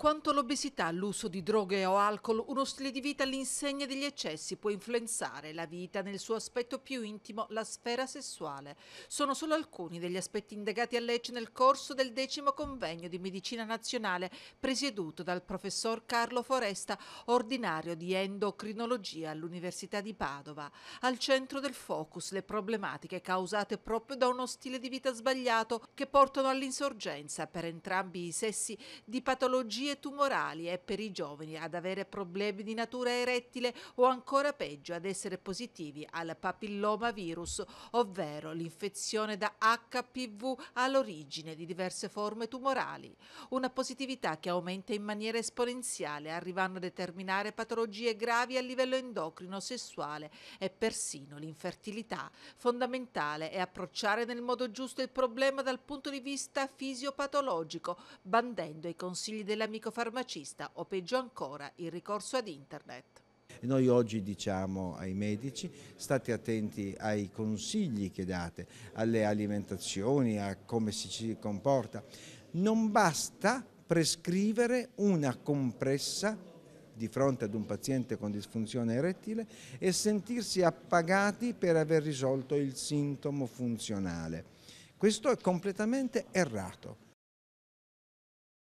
Quanto l'obesità, l'uso di droghe o alcol, uno stile di vita all'insegna degli eccessi può influenzare la vita nel suo aspetto più intimo, la sfera sessuale. Sono solo alcuni degli aspetti indagati a Lecce nel corso del decimo convegno di medicina nazionale presieduto dal professor Carlo Foresta, ordinario di endocrinologia all'Università di Padova. Al centro del focus le problematiche causate proprio da uno stile di vita sbagliato che portano all'insorgenza per entrambi i sessi di patologie e tumorali e per i giovani ad avere problemi di natura erettile o ancora peggio ad essere positivi al papillomavirus, ovvero l'infezione da HPV all'origine di diverse forme tumorali. Una positività che aumenta in maniera esponenziale, arrivando a determinare patologie gravi a livello endocrino, sessuale e persino l'infertilità. Fondamentale è approcciare nel modo giusto il problema dal punto di vista fisiopatologico, bandendo i consigli dell'amica medico farmacista o peggio ancora il ricorso ad internet. Noi oggi diciamo ai medici state attenti ai consigli che date, alle alimentazioni, a come si ci comporta. Non basta prescrivere una compressa di fronte ad un paziente con disfunzione erettile e sentirsi appagati per aver risolto il sintomo funzionale. Questo è completamente errato.